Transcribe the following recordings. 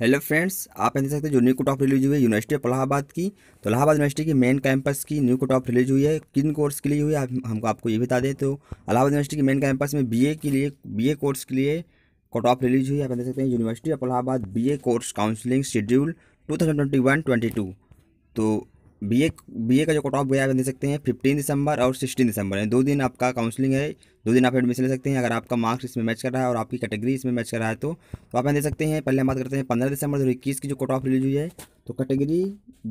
hello friends आप देख सकते हैं जो न्यू कट ऑफ रिलीज हुई है यूनिवर्सिटी ऑफ इलाहाबाद की तो इलाहाबाद यूनिवर्सिटी की मेन कैंपस की न्यू कट ऑफ रिलीज हुई है किन कोर्स के लिए हुई है आप, हमको आपको ये बता दें तो इलाहाबाद यूनिवर्सिटी की मेन कैंपस में बीए के लिए बीए कोर्स के लिए कट ऑफ रिलीज हुई है आप देख सकते हैं university of Allahabad B course counselling schedule two तो बीए बीए का जो कट ऑफ गया आप देख सकते हैं फिफ्टीन दिसंबर और सिक्सटीन दिसंबर है दो दिन आपका काउंसलिंग है दो दिन आप एडमिशन ले सकते हैं अगर आपका मार्क्स इसमें मैच कर रहा है और आपकी कैटेगरी इसमें मैच कर रहा है तो, तो आप यहाँ दे सकते हैं पहले हम बात करते हैं पंद्रह दिसंबर दो इक्कीस की जो कट ऑफ रिलीज हुई है तो कैटेगरी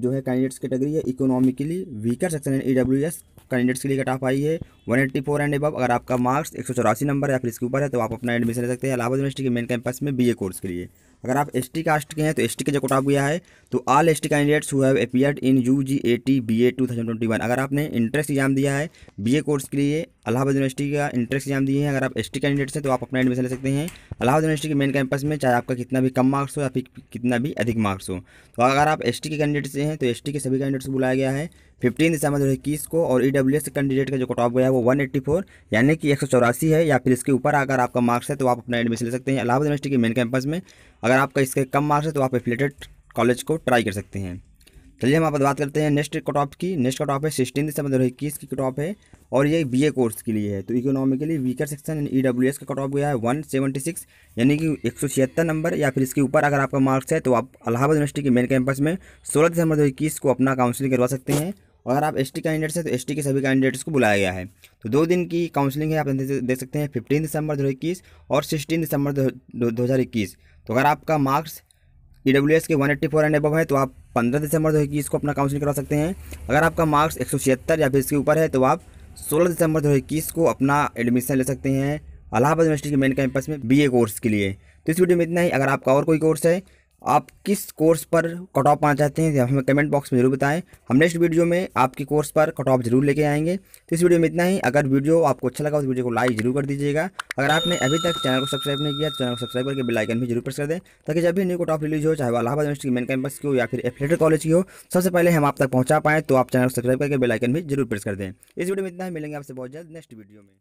जो है कैंडिडेट्स कैटेगरी है इकोनॉमिकली वीकर सेक्शन है ई डब्ल्यू एस कैंडिडेट्स के लिए कट ऑफ आई है वन एट्टी फोर एंड अब अगर आपका मार्क्स एक सौ चौरासी नंबर या फिर इसके ऊपर है तो आप अपना एडमिशन ले सकते हैं इलाहाबाद यूनिवर्सिटी के मेन कैंपस में बी ए कोर्स के लिए अगर आप एस टी कास्ट के हैं तो एस टी का जो कोटा गया है तो all S T candidates who have appeared in U G A T B A two thousand twenty one अगर आपने इंट्रेंस एग्जाम दिया है बी ए कोर्स के लिए अलाहाबाद यूनिवर्सिटी का इंट्रेंस एग्जाम दिए हैं अगर आप एस टी कैंडिडेट्स हैं तो आप अपना एडमिशन ले सकते हैं अलाहाबाद यूनिवर्सिटी के मेन कैंपस में चाहे आपका कितना भी कम मार्क्स हो या फिर कितना भी अधिक मार्क्स हो तो अगर आप एस टी के कैंडिडेट्स हैं तो एस के सभी कैंडिडेट्स को बुलाया गया है फिफ्टीन दिसंबर दो इक्कीस को और ई डब्ल्यू एस कैंडिडेट का जो कटॉप गया है वो वन एट्टी फोर यानी कि एक सौ चौरासी है या फिर इसके ऊपर अगर आपका मार्क्स है तो आप अपना एडमिशन ले सकते हैं अलाहाबाद यूनिवर्सिटी के मेन कैंपस में अगर आपका इसके कम मार्क्स है तो आप एफिलेटेड कॉलेज को ट्राई कर सकते हैं चलिए हम आप बात करते हैं नेक्स्ट कट ऑफ की नेक्स्ट कट ऑफ है सिक्सटीन दिसंबर दो हज़ार इक्कीस की कट ऑफ है और ये बीए कोर्स के लिए है तो economically weaker section E W S का कट ऑफ गया है वन सेवेंटी सिक्स यानी कि एक सौ छिहत्तर नंबर या फिर इसके ऊपर अगर आपका मार्क्स है तो आप अलाहाबाद यूनिवर्सिटी के मेन कैंपस में सोलह दिसंबर दो इक्कीस को अपना काउंसलिंग करवा सकते हैं अगर आप एस टी कैंडिडेट्स हैं तो एस टी के सभी कैंडिडेट्स को बुलाया गया है तो दो दिन की काउंसिलिंग है आप देख सकते हैं फिफ्टीन दिसंबर दो और सिक्सटीन दिसंबर दो हज़ार इक्कीस तो अगर आपका मार्क्स ई डब्ल्यू एस के one eighty four and above है तो आप पंद्रह दिसंबर दो हज़ार इक्कीस को अपना काउंसिलिंग करवा सकते हैं अगर आपका मार्क्स एक सौ छिहत्तर या फिर इसके ऊपर है तो आप सोलह दिसंबर दो इक्कीस को अपना एडमिशन ले सकते हैं अलाहाबाद यूनिवर्सिटी के मेन कैंपस में बी कोर्स के लिए तो इस वीडियो में इतना ही अगर आपका और कोई कोर्स है आप किस कोर्स पर कट ऑफ पाना चाहते हैं हमें कमेंट बॉक्स में जरूर बताएं हम नेक्स्ट वीडियो में आपके कोर्स पर कट ऑफ जरूर लेके आएंगे तो इस वीडियो में इतना ही अगर वीडियो आपको अच्छा लगा तो वीडियो को लाइक जरूर कर दीजिएगा अगर आपने अभी तक चैनल को सब्सक्राइब नहीं किया तो चैनल को सब्सक्राइब करके बेलाइकन भी जरूर प्रेस कर दें ताकि जब भी न्यू कट ऑफ रिलीज हो चाहे वो इलाहाबाद यूनिवर्सिटी मेन कैंपस की हो या फिर एफिलेटेड कॉलेज की हो सबसे पहले हम आप तक पहुँचा पाएँ तो आप चैनल को सब्सक्राइब करके बेलाइकन भी जरूर प्रेस कर दें इस वीडियो में इतना ही मिलेंगे आपसे बहुत जल्द नेक्स्ट वीडियो में